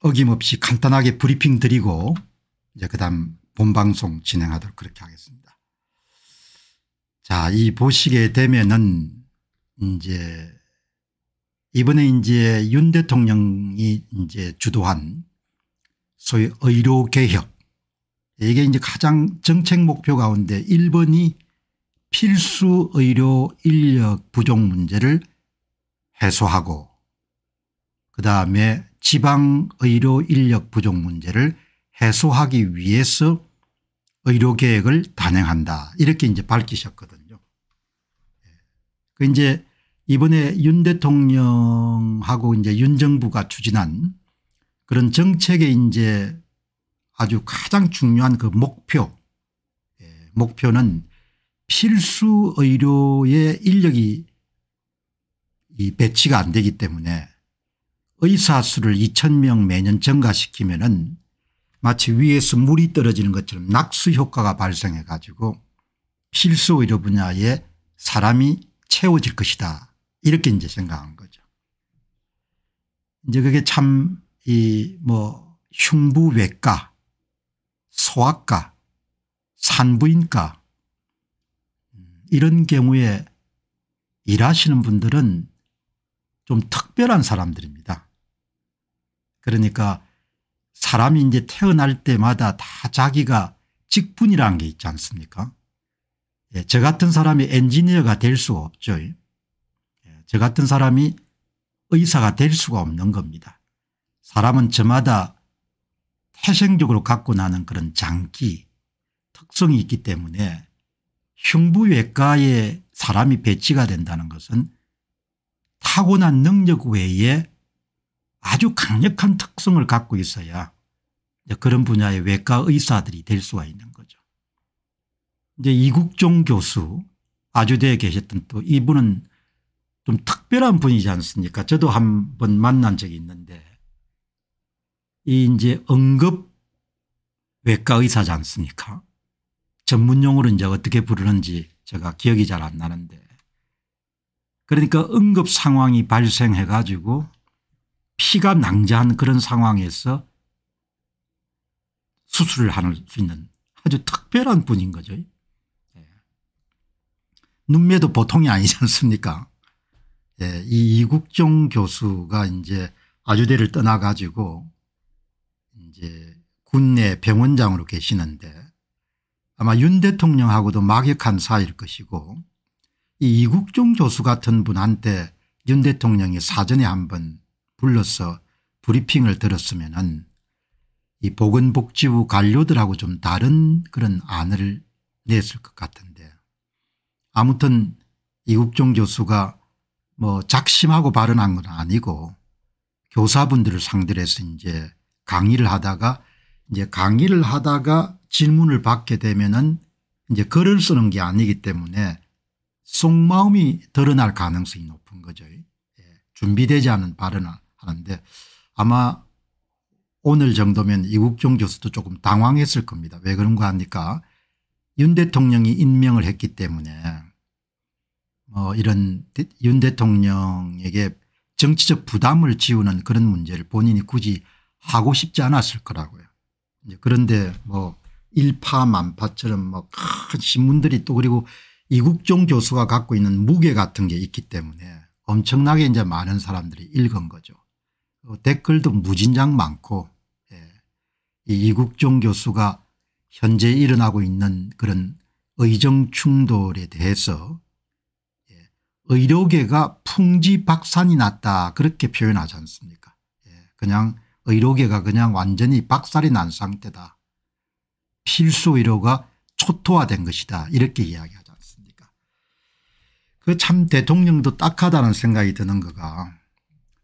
어김없이 간단하게 브리핑 드리고 이제 그다음 본방송 진행하도록 그렇게 하겠습니다. 자, 이 보시게 되면은 이제 이번에 이제 윤 대통령이 이제 주도한 소위 의료 개혁 이게 이제 가장 정책 목표 가운데 1번이 필수 의료 인력 부족 문제를 해소하고 그다음에 지방의료 인력 부족 문제를 해소하기 위해서 의료계획을 단행한다 이렇게 이제 밝히셨거든요. 그 이제 이번에 윤 대통령하고 이제 윤 정부가 추진한 그런 정책의 이제 아주 가장 중요한 그 목표 예, 목표는 필수 의료의 인력이 이 배치가 안 되기 때문에 의사 수를 2천 명 매년 증가시키면 은 마치 위에서 물이 떨어지는 것처럼 낙수 효과가 발생해 가지고 필수 의료 분야에 사람이 채워질 것이다 이렇게 이제 생각한 거죠. 이제 그게 참 이 뭐 흉부외과 소아과 산부인과 이런 경우에 일하시는 분들은 좀 특별한 사람들입니다. 그러니까 사람이 이제 태어날 때마다 다 자기가 직분이라는 게 있지 않습니까 예, 저 같은 사람이 엔지니어가 될 수 없죠. 예, 저 같은 사람이 의사가 될 수가 없는 겁니다. 사람은 저마다 태생적으로 갖고 나는 그런 장기 특성이 있기 때문에 흉부외과에 사람이 배치가 된다는 것은 타고난 능력 외에 아주 강력한 특성을 갖고 있어야 그런 분야의 외과 의사들이 될 수가 있는 거죠. 이제 이국종 교수 아주대에 계셨던 또 이분은 좀 특별한 분이지 않습니까 저도 한번 만난 적이 있는데 이 이제 응급 외과 의사지 않습니까 전문용어로 이제 어떻게 부르는지 제가 기억이 잘 안 나는데 그러니까 응급 상황이 발생해 가지고 피가 낭자한 그런 상황에서 수술을 할 수 있는 아주 특별한 분인 거죠. 예. 눈매도 보통이 아니지 않습니까 예. 이 이국종 교수가 이제 아주대를 떠나 가지고 이제 군내 병원장으로 계시는데 아마 윤 대통령하고도 막역한 사이일 것이고 이 이국종 교수 같은 분한테 윤 대통령이 사전에 한번 불러서 브리핑을 들었으면 은이 보건복지부 관료들하고 좀 다른 그런 안을 냈을 것 같은데 아무튼 이국종 교수가 뭐 작심하고 발언한 건 아니고 교사분들을 상대로 해서 이제 강의를 하다가 이제 강의를 하다가 질문을 받게 되면은 이제 글을 쓰는 게 아니기 때문에 속마음이 드러날 가능성이 높은 거죠. 예. 준비되지 않은 발언을 하는데 아마 오늘 정도면 이국종 교수도 조금 당황했을 겁니다. 왜 그런가 합니까윤 대통령이 임명을 했기 때문에 뭐 이런 윤 대통령에게 정치적 부담을 지우는 그런 문제를 본인이 굳이 하고 싶지 않았을 거라고요. 그런데 뭐 일파만파처럼 뭐큰 신문들이 또 그리고 이국종 교수가 갖고 있는 무게 같은 게 있기 때문에 엄청나게 이제 많은 사람들이 읽은 거죠. 어, 댓글도 무진장 많고 예. 이 이국종 교수가 현재 일어나고 있는 그런 의정 충돌에 대해서 예. 의료계가 풍지박산이 났다 그렇게 표현하지 않습니까 예. 그냥 의료계가 그냥 완전히 박살이 난 상태다 필수 의료가 초토화된 것이다 이렇게 이야기하지 않습니까 그 참 대통령도 딱하다는 생각이 드는 거가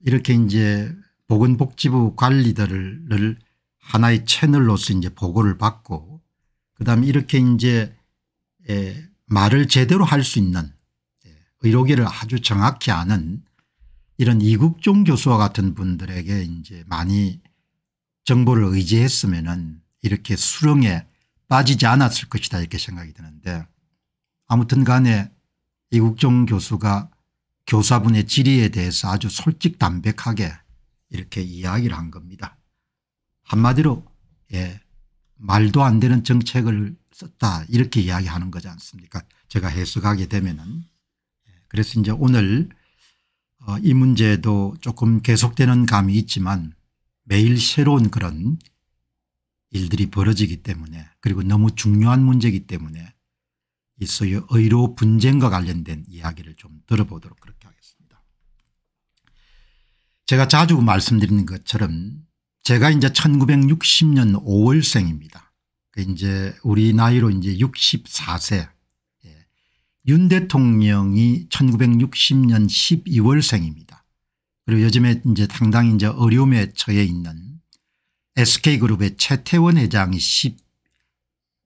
이렇게 이제 보건복지부 관리들을 하나의 채널로서 이제 보고를 받고 그다음에 이렇게 이제 에 말을 제대로 할 수 있는 예, 의료계를 아주 정확히 아는 이런 이국종 교수와 같은 분들에게 이제 많이 정보를 의지했으면은 이렇게 수렁에 빠지지 않았을 것이다 이렇게 생각이 드는데 아무튼 간에 이국종 교수가 교사분의 질의에 대해서 아주 솔직 담백하게 이렇게 이야기를 한 겁니다. 한마디로 예, 말도 안 되는 정책을 썼다 이렇게 이야기하는 거지 않습니까 제가 해석하게 되면은 예, 그래서 이제 오늘 어, 이 문제도 조금 계속되는 감이 있지만 매일 새로운 그런 일들이 벌어지기 때문에 그리고 너무 중요한 문제이기 때문에 이 소위 의료 분쟁과 관련된 이야기를 좀 들어보도록 그렇게 하겠습니다. 제가 자주 말씀드리는 것처럼 제가 이제 1960년 5월생입니다. 그 이제 우리 나이로 이제 64세. 예. 윤 대통령이 1960년 12월생입니다. 그리고 요즘에 이제 당당히 이제 어려움에 처해 있는 SK그룹의 최태원 회장이 10,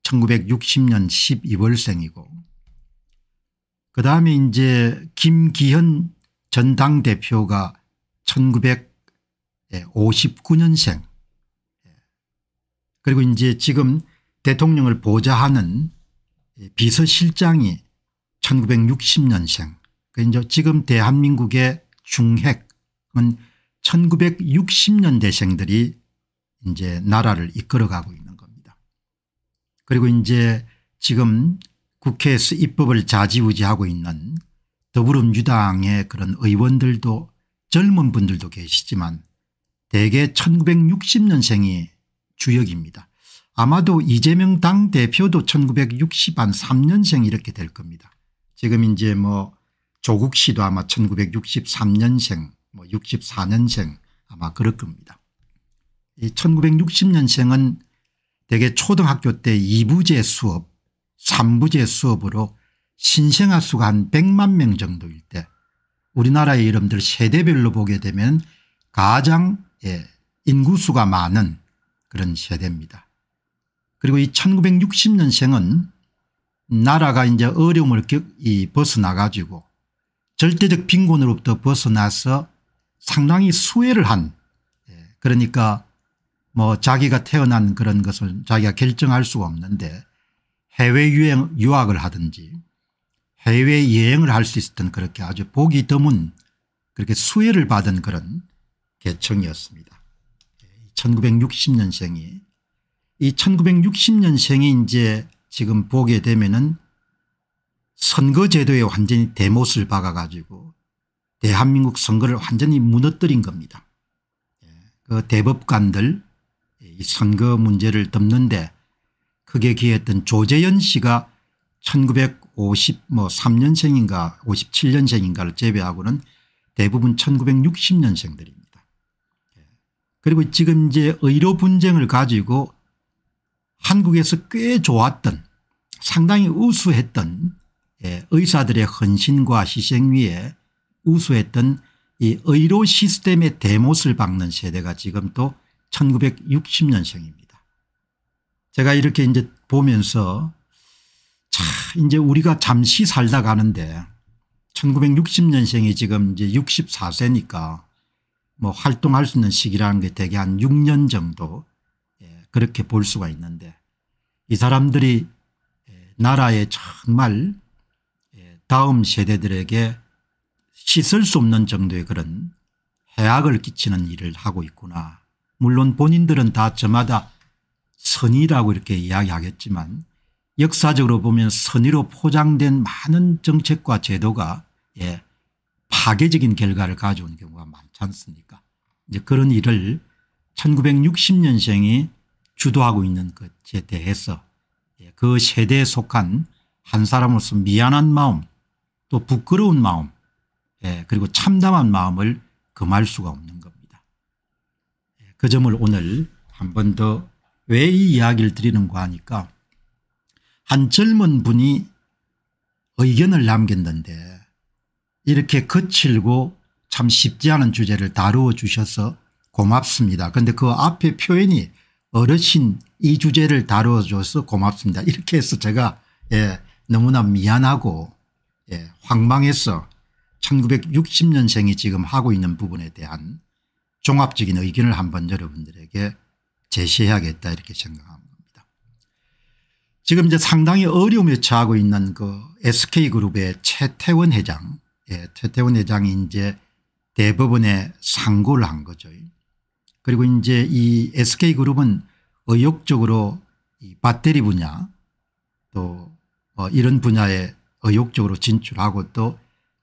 1960년 12월생이고 그다음에 이제 김기현 전당대표가 1959년생 그리고 이제 지금 대통령을 보좌하는 비서실장이 1960년생 그러니까 지금 대한민국의 중핵은 1960년대생들이 이제 나라를 이끌어가고 있는 겁니다. 그리고 이제 지금 국회에서 입법을 자지우지하고 있는 더불어민주당의 그런 의원들도 젊은 분들도 계시지만 대개 1960년생이 주역입니다. 아마도 이재명 당대표도 1960한 3년생 이렇게 될 겁니다. 지금 이제 뭐 조국 씨도 아마 1963년생 뭐 64년생 아마 그럴 겁니다. 이 1960년생은 대개 초등학교 때 2부제 수업 3부제 수업으로 신생아 수가 한 100만 명 정도일 때 우리나라의 이름들 세대별로 보게 되면 가장 예, 인구수가 많은 그런 세대입니다. 그리고 이 1960년생은 나라가 이제 어려움을 벗어나 가지고 절대적 빈곤으로부터 벗어나서 상당히 수혜를 한 예, 그러니까 뭐 자기가 태어난 그런 것을 자기가 결정할 수가 없는데 해외 유행 유학을 하든지 해외 여행을 할 수 있었던 그렇게 아주 보기 드문 그렇게 수혜를 받은 그런 계층이었습니다. 1960년생이 이 1960년생이 이제 지금 보게 되면은 선거제도에 완전히 대못을 박아 가지고 대한민국 선거를 완전히 무너뜨린 겁니다. 그 대법관들 이 선거 문제를 덮는데 크게 기했던 조재현 씨가 1900 53년생인가 뭐 57년생인가를 제외하고는 대부분 1960년생들입니다. 예. 그리고 지금 이제 의료 분쟁을 가지고 한국에서 꽤 좋았던 상당히 우수했던 예, 의사들의 헌신과 희생 위에 우수했던 이 의료 시스템의 대못을 박는 세대가 지금 또 1960년생입니다. 제가 이렇게 이제 보면서 이제 우리가 잠시 살다 가는데 1960년생이 지금 이제 64세니까 뭐 활동할 수 있는 시기라는 게 대개 한 6년 정도 예, 그렇게 볼 수가 있는데 이 사람들이 예, 나라에 정말 예, 다음 세대들에게 씻을 수 없는 정도의 그런 해악을 끼치는 일을 하고 있구나. 물론 본인들은 다 저마다 선이라고 이렇게 이야기하겠지만 역사적으로 보면 선의로 포장된 많은 정책과 제도가 예, 파괴적인 결과를 가져온 경우가 많지 않습니까 이제 그런 일을 1960년생이 주도하고 있는 것에 대해서 예, 그 세대에 속한 한 사람으로서 미안한 마음 또 부끄러운 마음 예, 그리고 참담한 마음을 금할 수가 없는 겁니다. 예, 그 점을 오늘 한 번 더 왜 이 이야기를 드리는가 하니까 한 젊은 분이 의견을 남겼는데 이렇게 거칠고 참 쉽지 않은 주제를 다루어 주셔서 고맙습니다. 그런데 그 앞에 표현이 어르신 이 주제를 다뤄줘서 고맙습니다. 이렇게 해서 제가 예, 너무나 미안하고 예, 황망해서 1960년생이 지금 하고 있는 부분에 대한 종합적인 의견을 한번 여러분들에게 제시해야겠다 이렇게 생각합니다. 지금 이제 상당히 어려움에 처하고 있는 그 SK그룹의 최태원 회장 예, 최태원 회장이 이제 대법원에 상고를 한 거죠. 그리고 이제 이 SK그룹은 의욕적으로 이 배터리 분야 또어 이런 분야에 의욕적으로 진출하고 또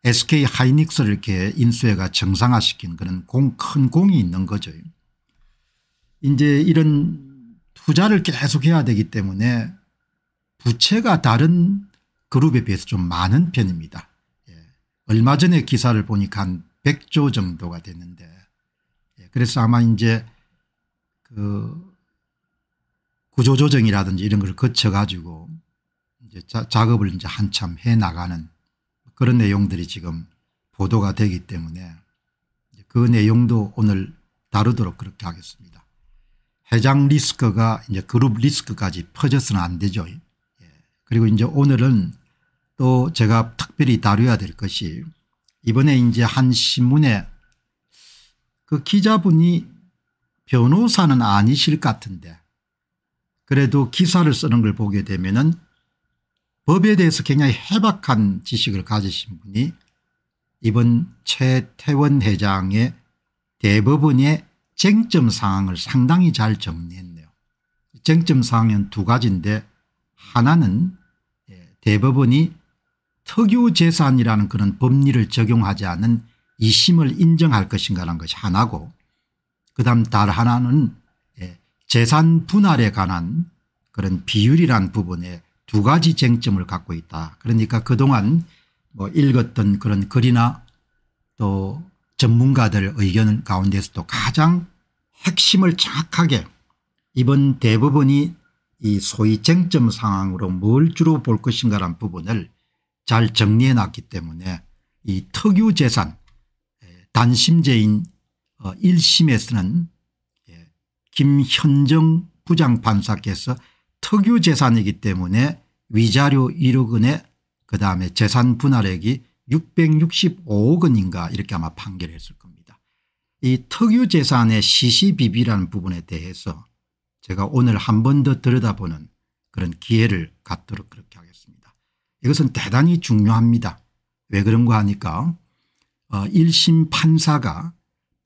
SK 하이닉스를 이렇게 인수해가 정상화시킨 그런 공, 큰 공이 있는 거죠. 이제 이런 투자를 계속해야 되기 때문에 부채가 다른 그룹에 비해서 좀 많은 편입니다. 예. 얼마 전에 기사를 보니까 한 100조 정도가 됐는데 예. 그래서 아마 이제 그 구조조정이라든지 이런 걸 거쳐가지고 이제 자, 작업을 이제 한참 해 나가는 그런 내용들이 지금 보도가 되기 때문에 그 내용도 오늘 다루도록 그렇게 하겠습니다. 해장 리스크가 이제 그룹 리스크까지 퍼져서는 안 되죠. 그리고 이제 오늘은 또 제가 특별히 다뤄야 될 것이 이번에 이제 한 신문에 그 기자분이 변호사는 아니실 것 같은데 그래도 기사를 쓰는 걸 보게 되면은 법에 대해서 굉장히 해박한 지식을 가지신 분이 이번 최태원 회장의 대법원의 쟁점 사항을 상당히 잘 정리했네요. 쟁점 사항은 두 가지인데 하나는 예, 대법원이 특유재산이라는 그런 법리를 적용하지 않은 이심을 인정할 것인가라는 것이 하나고 그 다음 달 하나는 예, 재산 분할에 관한 그런 비율이란 부분에 두 가지 쟁점을 갖고 있다. 그러니까 그동안 뭐 읽었던 그런 글이나 또 전문가들 의견 가운데서도 가장 핵심을 정확하게 이번 대법원이 이 소위 쟁점 상황으로 뭘 주로 볼 것인가란 부분을 잘 정리해 놨기 때문에 이 특유 재산 예, 단심제인 1심에서는 어, 예, 김현정 부장판사께서 특유 재산이기 때문에 위자료 1억 원에 그다음에 재산 분할액이 665억 원인가 이렇게 아마 판결했을 겁니다. 이 특유 재산의 시시비비라는 부분에 대해서 제가 오늘 한 번 더 들여다보는 그런 기회를 갖도록 그렇게 하겠습니다. 이것은 대단히 중요합니다. 왜 그런가 하니까 1심 어, 판사가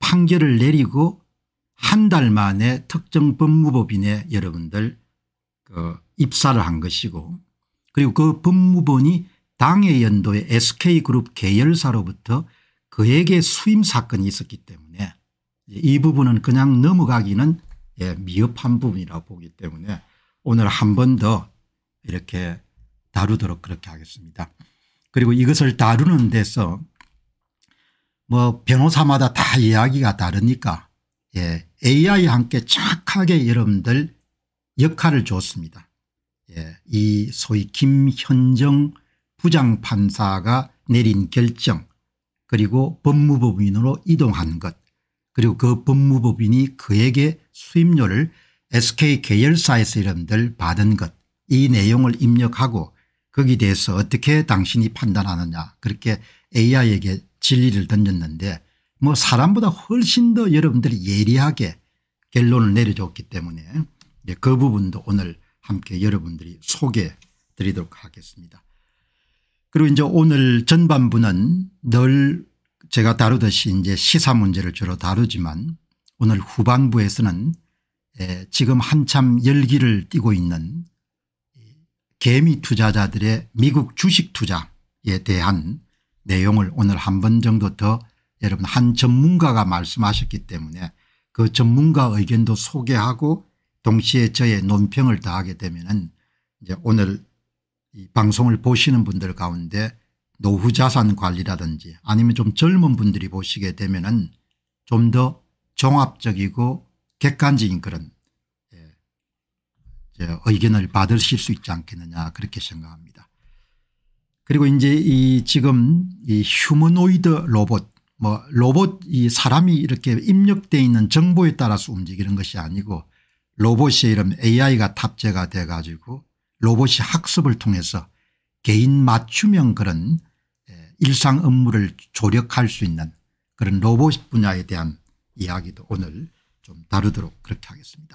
판결을 내리고 한 달 만에 특정 법무법인에 여러분들 그 입사를 한 것이고 그리고 그 법무본이 당해 연도에 SK그룹 계열사로부터 그에게 수임 사건이 있었기 때문에 이 부분은 그냥 넘어가기는 예, 미흡한 부분이라고 보기 때문에 오늘 한 번 더 이렇게 다루도록 그렇게 하겠습니다. 그리고 이것을 다루는 데서 뭐 변호사마다 다 이야기가 다르니까 예, AI 함께 정하게 여러분들 역할을 줬습니다. 예, 이 소위 김현정 부장판사가 내린 결정 그리고 법무법인으로 이동한 것 그리고 그 법무법인이 그에게 수임료를 SK 계열사에서 여러분들 받은 것 이 내용을 입력하고 거기에 대해서 어떻게 당신이 판단하느냐 그렇게 AI에게 진리를 던졌는데 뭐 사람보다 훨씬 더 여러분들이 예리하게 결론을 내려줬기 때문에 네, 그 부분도 오늘 함께 여러분들이 소개해 드리도록 하겠습니다. 그리고 이제 오늘 전반부는 늘 제가 다루듯이 이제 시사 문제를 주로 다루지만 오늘 후반부에서는 지금 한참 열기를 띠고 있는 개미 투자자들의 미국 주식 투자에 대한 내용을 오늘 한 번 정도 더 여러분 한 전문가가 말씀하셨기 때문에 그 전문가 의견도 소개하고 동시에 저의 논평을 더하게 되면은 이제 오늘 이 방송을 보시는 분들 가운데 노후 자산 관리라든지 아니면 좀 젊은 분들이 보시게 되면은 좀더 종합적이고 객관적인 그런 예, 의견을 받으실 수 있지 않겠느냐 그렇게 생각합니다. 그리고 이제 이 지금 이 휴머노이드 로봇 뭐 로봇 이 사람이 이렇게 입력되어 있는 정보에 따라서 움직이는 것이 아니고 로봇이 이런 AI가 탑재가 돼 가지고 로봇이 학습을 통해서 개인 맞춤형 그런 예, 일상 업무를 조력할 수 있는 그런 로봇 분야에 대한 이야기도 오늘 좀 다루도록 그렇게 하겠습니다.